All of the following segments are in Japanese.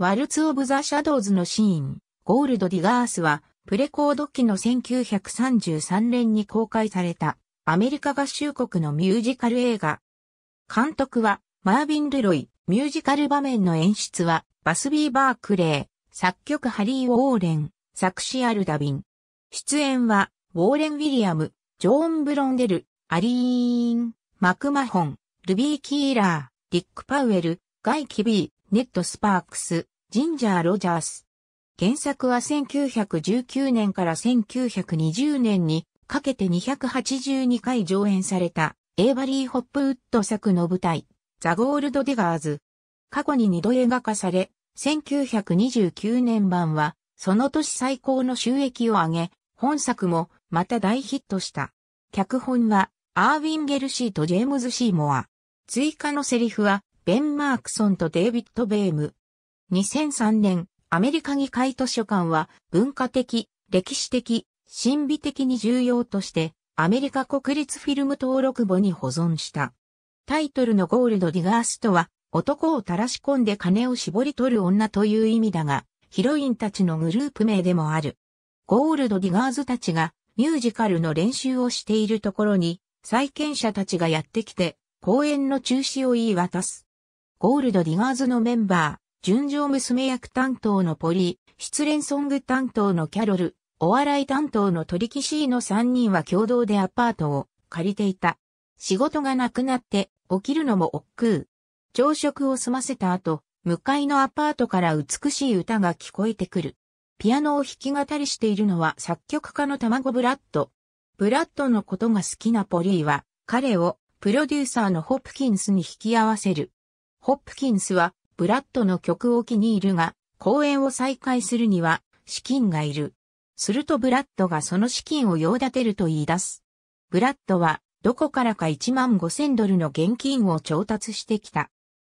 ワルツ・オブ・ザ・シャドウズのシーン、ゴールド・ディガースは、プレコード期の1933年に公開された、アメリカ合衆国のミュージカル映画。監督は、マービン・ルロイ、ミュージカル場面の演出は、バスビー・バークレー、作曲ハリー・ウォーレン、作詞アルダビン。出演は、ウォーレン・ウィリアム、ジョーン・ブロンデル、アリーン、マクマホン、ルビー・キーラー、リック・パウエル、ガイ・キビー、ネット・スパークス、ジンジャー・ロジャース。原作は1919年から1920年にかけて282回上演されたエーバリー・ホップウッド作の舞台、ザ・ゴールド・デガーズ。過去に二度映画化され、1929年版はその年最高の収益を上げ、本作もまた大ヒットした。脚本はアーウィン・ゲルシーとジェームズ・シーモア。追加のセリフはベン・マークソンとデイビッド・ベーム。2003年、アメリカ議会図書館は文化的、歴史的、神秘的に重要として、アメリカ国立フィルム登録簿に保存した。タイトルのゴールド・ディガースとは、男を垂らし込んで金を絞り取る女という意味だが、ヒロインたちのグループ名でもある。ゴールド・ディガーズたちがミュージカルの練習をしているところに、債権者たちがやってきて、公演の中止を言い渡す。ゴールドディガーズのメンバー、純情娘役担当のポリー、失恋ソング担当のキャロル、お笑い担当のトリキシーの3人は共同でアパートを借りていた。仕事がなくなって起きるのも億劫。朝食を済ませた後、向かいのアパートから美しい歌が聞こえてくる。ピアノを弾き語りしているのは作曲家の卵ブラッド。ブラッドのことが好きなポリーは、彼をプロデューサーのホプキンスに引き合わせる。ホップキンスは、ブラッドの曲を気に入るが、公演を再開するには、資金がいる。するとブラッドがその資金を用立てると言い出す。ブラッドは、どこからか1万5千ドルの現金を調達してきた。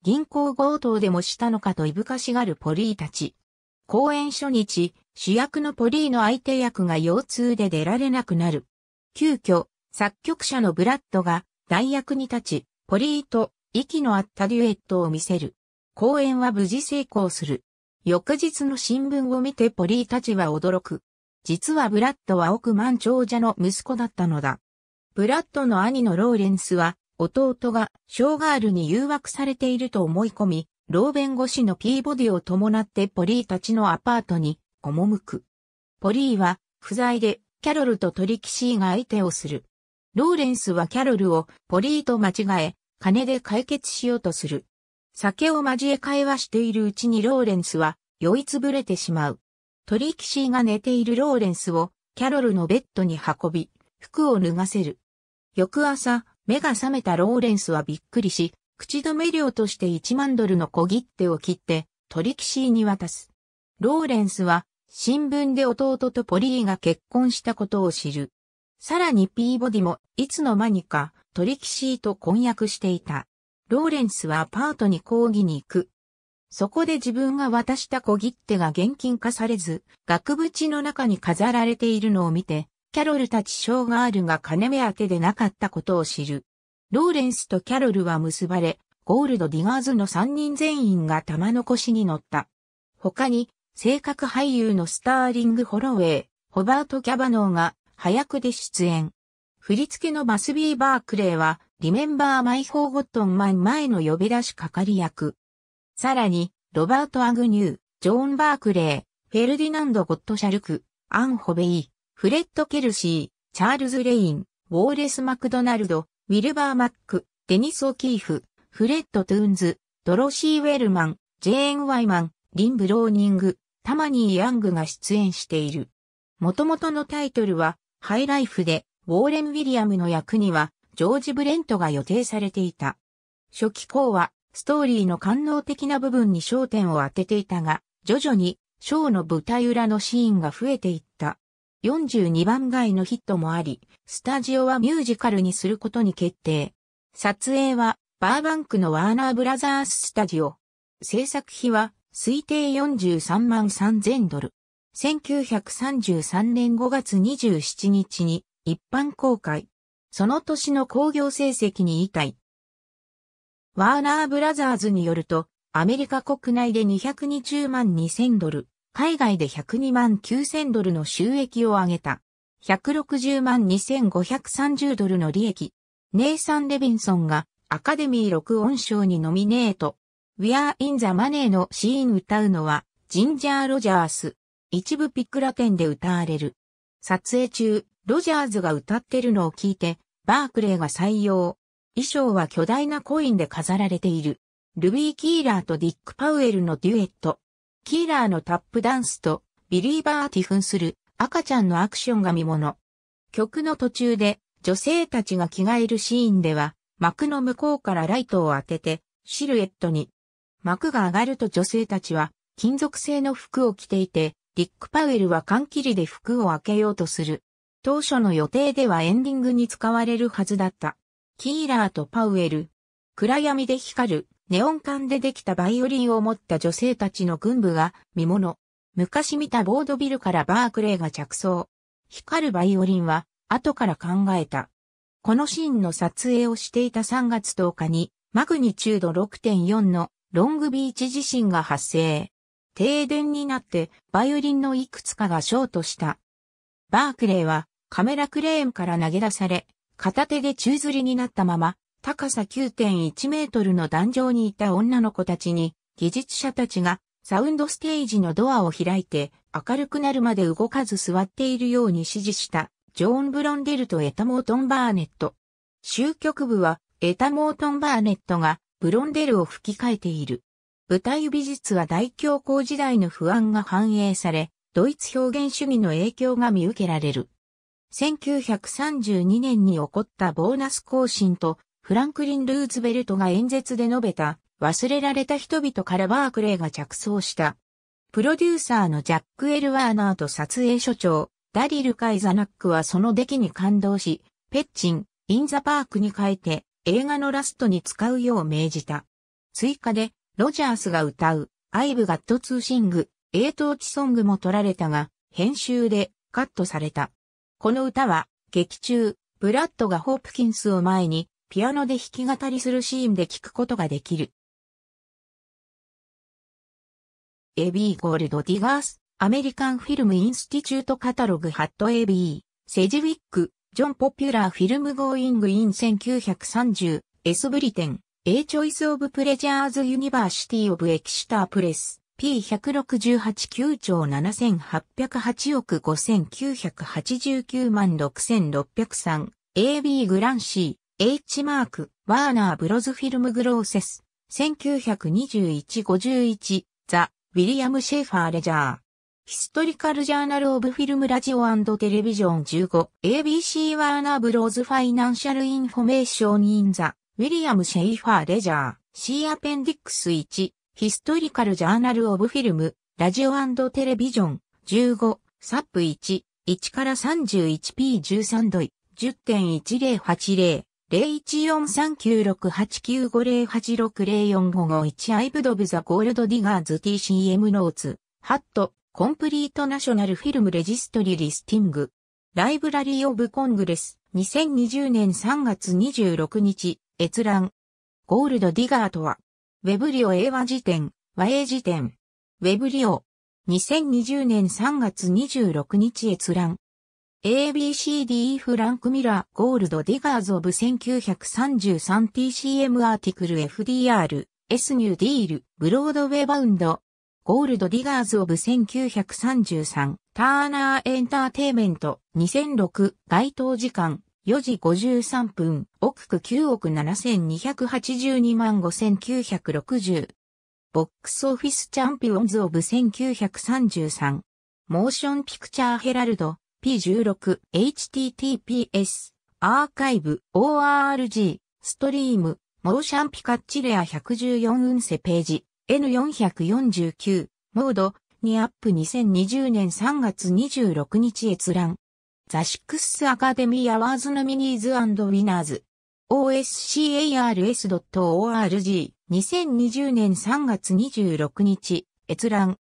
銀行強盗でもしたのかといぶかしがるポリーたち。公演初日、主役のポリーの相手役が腰痛で出られなくなる。急遽、作曲者のブラッドが代役に立ち、ポリーと息の合ったデュエットを見せる。公演は無事成功する。翌日の新聞を見てポリーたちは驚く。実はブラッドは億万長者の息子だったのだ。ブラッドの兄のローレンスは、弟がショーガールに誘惑されていると思い込み、老弁護士のピーボディを伴ってポリーたちのアパートに赴く。ポリーは不在でキャロルとトリキシーが相手をする。ローレンスはキャロルをポリーと間違え、金で解決しようとする。酒を交え会話しているうちにローレンスは酔いつぶれてしまう。トリキシーが寝ているローレンスをキャロルのベッドに運び、服を脱がせる。翌朝、目が覚めたローレンスはびっくりし、口止め料として1万ドルの小切手を切って、トリキシーに渡す。ローレンスは、新聞で弟とポリーが結婚したことを知る。さらにピーボディも、いつの間にか、トリキシーと婚約していた。ローレンスはアパートに抗議に行く。そこで自分が渡した小切手が現金化されず、額縁の中に飾られているのを見て、キャロルたちショーガールが金目当てでなかったことを知る。ローレンスとキャロルは結ばれ、ゴールドディガーズの3人全員が玉残しに乗った。他に、性格俳優のスターリング・ホロウェイ、ホバート・キャバノーが、早くで出演。振り付けのバスビー・バークレーは、リメンバー・マイ・ホー・ゴットン・マン前の呼び出し係役。さらに、ロバート・アグニュー、ジョーン・バークレー、フェルディナンド・ゴット・シャルク、アン・ホベイ、フレッド・ケルシー、チャールズ・レイン、ウォーレス・マクドナルド、ウィルバー・マック、デニス・オキーフ、フレッド・トゥーンズ、ドロシー・ウェルマン、ジェーン・ワイマン、リン・ブローニング、タマニー・ヤングが出演している。元々のタイトルは、ハイライフで、ウォーレン・ウィリアムの役には、ジョージ・ブレントが予定されていた。初期校は、ストーリーの官能的な部分に焦点を当てていたが、徐々に、ショーの舞台裏のシーンが増えていった。42番街のヒットもあり、スタジオはミュージカルにすることに決定。撮影は、バーバンクのワーナーブラザーススタジオ。制作費は、推定43万3000ドル。1933年5月27日に、一般公開。その年の興行成績に遺体。ワーナーブラザーズによると、アメリカ国内で220万2000ドル、海外で102万9000ドルの収益を上げた。160万2530ドルの利益。ネイサン・レビンソンがアカデミー録音賞にノミネート。w e a r e in the Money のシーン歌うのはジンジャー・ロジャース。一部ピックラテンで歌われる。撮影中、ロジャーズが歌ってるのを聞いて、バークレーが採用。衣装は巨大なコインで飾られている。ルビー・キーラーとディック・パウエルのデュエット。キーラーのタップダンスとビリーバーティフンする赤ちゃんのアクションが見物。曲の途中で女性たちが着替えるシーンでは幕の向こうからライトを当ててシルエットに。幕が上がると女性たちは金属製の服を着ていて、ディック・パウエルは缶切りで服を開けようとする。当初の予定ではエンディングに使われるはずだった。キーラーとパウエル。暗闇で光る、ネオン管でできたバイオリンを持った女性たちの軍部が見物。昔見たボードビルからバークレーが着想。光るバイオリンは後から考えた。このシーンの撮影をしていた3月10日にマグニチュード6.4のロングビーチ地震が発生。停電になってバイオリンのいくつかがショートした。バークレーはカメラクレーンから投げ出され、片手で宙吊りになったまま、高さ9.1メートルの壇上にいた女の子たちに、技術者たちがサウンドステージのドアを開いて明るくなるまで動かず座っているように指示したジョーン・ブロンデルとエタ・モートン・バーネット。終局部はエタ・モートン・バーネットがブロンデルを吹き替えている。舞台美術は大恐慌時代の不安が反映され、ドイツ表現主義の影響が見受けられる。1932年に起こったボーナス更新と、フランクリン・ルーズベルトが演説で述べた、忘れられた人々からバークレーが着想した。プロデューサーのジャック・エルワーナーと撮影所長、ダリル・カイザナックはその出来に感動し、ペッチン、イン・ザ・パークに変えて映画のラストに使うよう命じた。追加で、ロジャースが歌う、アイブ・ガット・ツーシング、英ー地ソングも取られたが、編集でカットされた。この歌は、劇中、ブラッドがホープキンスを前に、ピアノで弾き語りするシーンで聴くことができる。エビーゴールドディガース、アメリカンフィルムインスティチュートカタログハットエビー、セジウィック、ジョン・ポピュラー・フィルム・ゴーイング・イン1930、エス・ブリテン、A Choice of Pleasures University of Exeter Press P168 兆7808億5989万6603 AB グランシー H マークワーナーブロズフィルムグローセス1921-51ザ・ウィリアム・シェイファー・レジャーヒストリカル・ジャーナル・オブ・フィルム・ラジオテレビジョン 15ABC ワーナーブローズ・ファイナンシャル・インフォメーション・インザ・ウィリアム・シェイファー・レジャーシー・アペンディックス1ヒストリカル・ジャーナル・オブ・フィルム、ラジオテレビジョン、15、サップ1、1から 31P13 度い、10.1080、0143968950860455-1アイブドブザ・ゴールド・ディガーズ TCM ノーツ、ハット、コンプリート・ナショナル・フィルム・レジストリ・リスティング、ライブラリー・オブ・コングレス、2020年3月26日、閲覧。ゴールド・ディガーとは、ウェブリオ英和辞典、和英辞典。ウェブリオ。2020年3月26日閲覧。ABCDF ランクミラーゴールドディガーズオブ 1933TCM アーティクル FDR S ニューディールブロードウェイバウンドゴールドディガーズオブ1933ターナーエンターテイメント2006該当時間4時53分、奥区9億7282万5960。ボックスオフィスチャンピオンズオブ1933。モーションピクチャーヘラルド、P16、HTTPS、アーカイブ、ORG、ストリーム、モーションピカッチレア114運勢ページ、N449、モード、にアップ2020年3月26日閲覧。ザ・シックス・アカデミー・アワーズ・ノミニーズ・ウィナーズ。oscars.org 2020年3月26日閲覧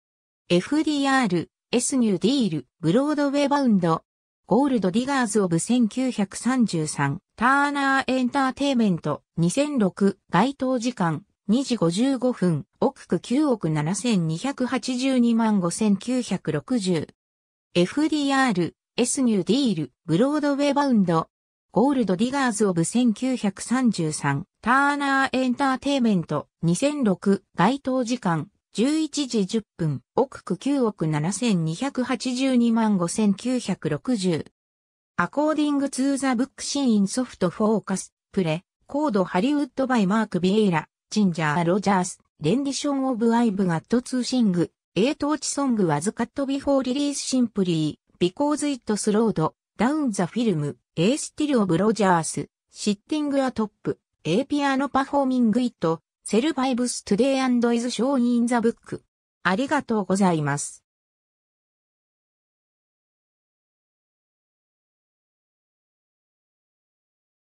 FDR S ニューディールブロードウェイバウンドゴールドディガーズオブ1933ターナーエンターテイメント2006該当時間2時55分億区9億7282万5960 FDR S ニューディール、ブロードウェイバウンド、ゴールドディガーズオブ1933、ターナーエンターテイメント、2006、該当時間、11時10分、億区9億7282万5960。アコーディングツーザブックシーンソフトフォーカス、プレ、コードハリウッドバイマーク・ビエイラ、ジンジャー・ロジャース、レンディション・オブ・アイブ・ガット・ツーシング、エイトーチ・ソング・ワズ・カット・ビフォー・リリース・シンプリー、because it slowed down the film, a still of Rogers, sitting atop, a piano performing it, survives today and is shown in the book. ありがとうございます。